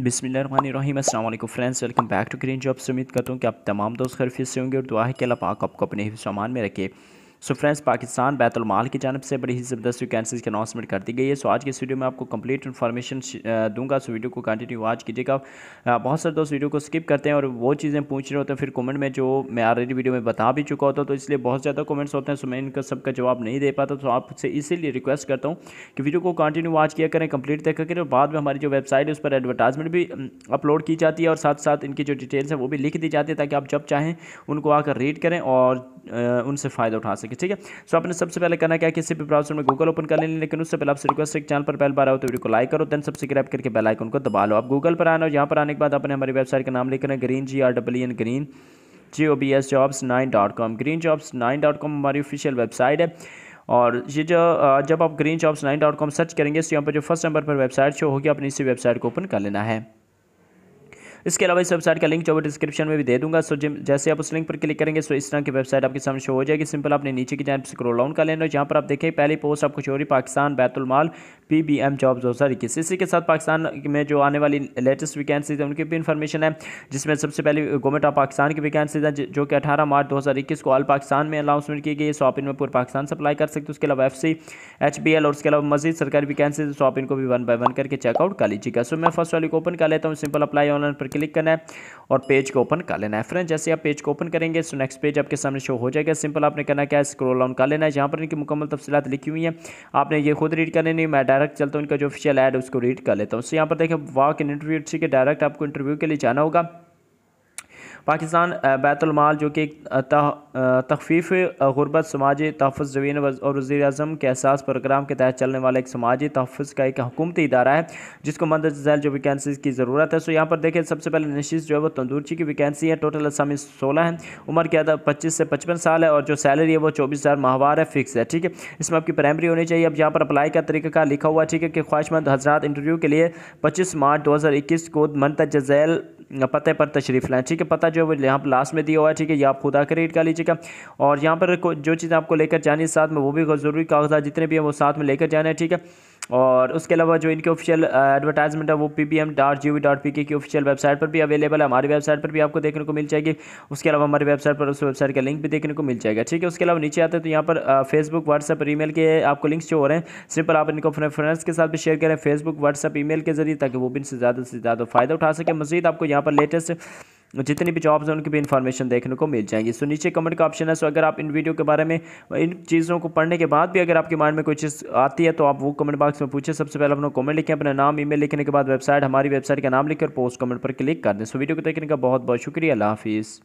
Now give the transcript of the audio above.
बिसमीम अल्लाम friends welcome back to Green Jobs उम्मीद करता हूँ कि आप तमाम दोस्त खरफियत से होंगे और दुआ है कि अल्लाह पाक आपको अपने सामान में रखे सो फ्रेंड्स पाकिस्तान बैतुलमाल की जानब से बड़ी ही ज़बरदस्त वैकेंसीज की अनाउंसमेंट कर दी गई है सो आज के इस वीडियो में आपको कंप्लीट इन्फॉर्मेशन दूंगा सो वीडियो को कंटिन्यू वॉच कीजिएगा बहुत सारे दोस्त वीडियो को स्किप करते हैं और वो चीज़ें पूछ रहे होते हैं फिर कमेंट में जो मैं ऑलरेडी वीडियो में बता भी चुका होता तो इसलिए बहुत ज़्यादा कमेंट्स होते हैं सो मैं इनका सबका जवाब नहीं दे पाता तो आपसे इसीलिए रिक्वेस्ट करता हूँ कि वीडियो को कंटिन्यू वॉच किया करें कंप्लीट देखा करें और बाद में हमारी जो वेबसाइट है उस पर एडवर्टाइजमेंट भी अपलोड की जाती है और साथ साथ इनकी जो डिटेल्स है वो भी लिख दी जाती है ताकि आप जब चाहें उनको आकर रीड करें और उनसे फ़ायदा उठा सके ठीक है सो आपने सबसे पहले करना क्या किसी भी ब्राउजर में गूगल ओपन कर लेनी लेकिन उससे पहले आपसे रिक्वेस्ट एक चैनल पर पहले बार आओ तो वीडियो को लाइक करो देन सब्सक्राइब करके बेल आइकन को दबा लो आप गूगल पर आना और यहाँ पर आने के बाद अपने हमारी वेबसाइट का नाम लिखना Green G R W N Green G O B S Jobs nine dot com Green Jobs nine dot com हमारी ऑफिशियल वेबसाइट है और ये जो जब आप Green Jobs nine dot com search करेंगे तो यहाँ पर जो फर्स्ट नंबर पर वेबसाइट शो होगी आपने इसी वेबसाइट को ओपन कर लेना है इसके अलावा इस वेबसाइट का लिंक जो डिस्क्रिप्शन में भी दे दूंगा सो जैसे आप उस लिंक पर क्लिक करेंगे सो इस तरह की वेबसाइट आपके सामने शो हो जाएगी सिंपल आपने नीचे की जानब स्क्रोल डाउन कर लेना जहाँ पर आप देखें पहली पोस्ट आपको चोरी Pakistan Baitul Mal P B M job दो हज़ार इक्कीस इसी के साथ पाकिस्तान में जो आने वाली लेटेस्ट वैकेंसीज हैं उनकी भी इन्फॉर्मेशन है जिसमें सबसे पहले गवर्नमेंट ऑफ पाकिस्तान की वैकेंसीज हैं जो कि अठारह मार्च दो हज़ार इक्कीस को ऑल पाकिस्तान में अनाउंसमेंट की गई है सो आप इनमें पूरे पाकिस्तान से अप्लाई कर सकते हैं उसके अलावा F C H B L और उसके अलावा मजीद सरकारी वैकेंसीज सो आप इनको भी वन बाय वन करके चेकआउट कर लीजिएगा सो मैं फर्स्ट वाली को ओपन कर लेता हूँ सिंपल अप्लाई ऑनलाइन पर क्लिक करना है और पेज को ओपन कर लेना है फ्रेंड जैसे आप पेज को ओपन करेंगे सो नेक्स्ट पेज आपके सामने शो हो जाएगा सिंपल आपने करना क्या है स्क्रोल डाउन कर लेना है जहाँ पर इनकी मुकम्मल तफसीत लिखी हुई है आपने ये खुद रीड कर लेनी मैं डायरेक्ट चलता हूँ इनका जो ऑफिशियल एड उसको रीड कर लेता हूँ उससे यहाँ पर देखें वाक इन इंटरव्यू ठीक है डायरेक्ट आपको इंटरव्यू के लिए जाना होगा पाकिस्तान बैतुलमाल जो कि तखफीफ गुरबत समाजी तहफ़ ज़मीन और वज़ी अजम के एहसास प्रोग्राम के तहत चलने वाला एक समाजी तहफ़ का एक हकूमती इदारा है जिसको मंद जैल जो वैकेंसी की ज़रूरत है सो यहाँ पर देखें सबसे पहले नशीस जो है वो तंदूरची की वैकेंसी है टोटल असामी सोलह है उम्र क्या पच्चीस से पचपन साल है और जो सैलरी है वो चौबीस हज़ार माहवार है फिक्स है ठीक है इसमें आपकी प्राइमरी होनी चाहिए अब यहाँ पर अप्लाई का तरीका लिखा हुआ ठीक है कि ख्वाहिशमंद हजरात इंटरव्यू के लिए पच्चीस मार्च दो हज़ार इक्कीस को मंत जैल पते पर तशरीफ़ लाएँ ठीक है पता जो है यहाँ पर लास्ट में दिया हुआ है ठीक है ये आप खुद आकर रीड कर लीजिएगा और यहाँ पर जो चीज़ आपको लेकर जानी है साथ में वो भी ज़रूरी कागजात जितने भी हैं वो साथ में लेकर जाना है ठीक है और उसके अलावा जो इनके ऑफिशियल एडवर्टाइजमेंट है वो P P M dot G V dot P K की ऑफिशियल वेबसाइट पर भी अवेलेबल है हमारी वेबसाइट पर भी आपको देखने को मिल जाएगी उसके अलावा हमारी वेबसाइट पर उस वेबसाइट का लिंक भी देखने को मिल जाएगा ठीक है उसके अलावा नीचे आते हैं तो यहाँ पर फेसबुक व्हाट्सअप ई मेल के आपको लिंक्स जो हो रहे हैं सिंपल आप इनको अपने फ्रेंड्स के साथ भी शेयर करें फेसबुक व्हाट्सअप ई मेल के जरिए ताकि वो भी इनसे ज़्यादा से ज़्यादा फ़ायदा उठा सके मजीद आपको यहाँ पर लेटेस्ट जितनी भी जॉब्स हैं उनकी भी इन्फॉर्मेशन देखने को मिल जाएंगी सो नीचे कमेंट का ऑप्शन है सो अगर आप इन वीडियो के बारे में इन चीज़ों को पढ़ने के बाद भी अगर आपके माइंड में कोई चीज़ आती है तो आप वो कमेंट बॉक्स में पूछे सबसे पहले अपना कमेंट लिखें अपना नाम ई लिखने के बाद वेबसाइट हमारी वेबसाइट का नाम लिखकर पोस्ट कमेंट पर क्लिक कर दें सो वीडियो को देखने का बहुत बहुत शुक्रिया हाफिज़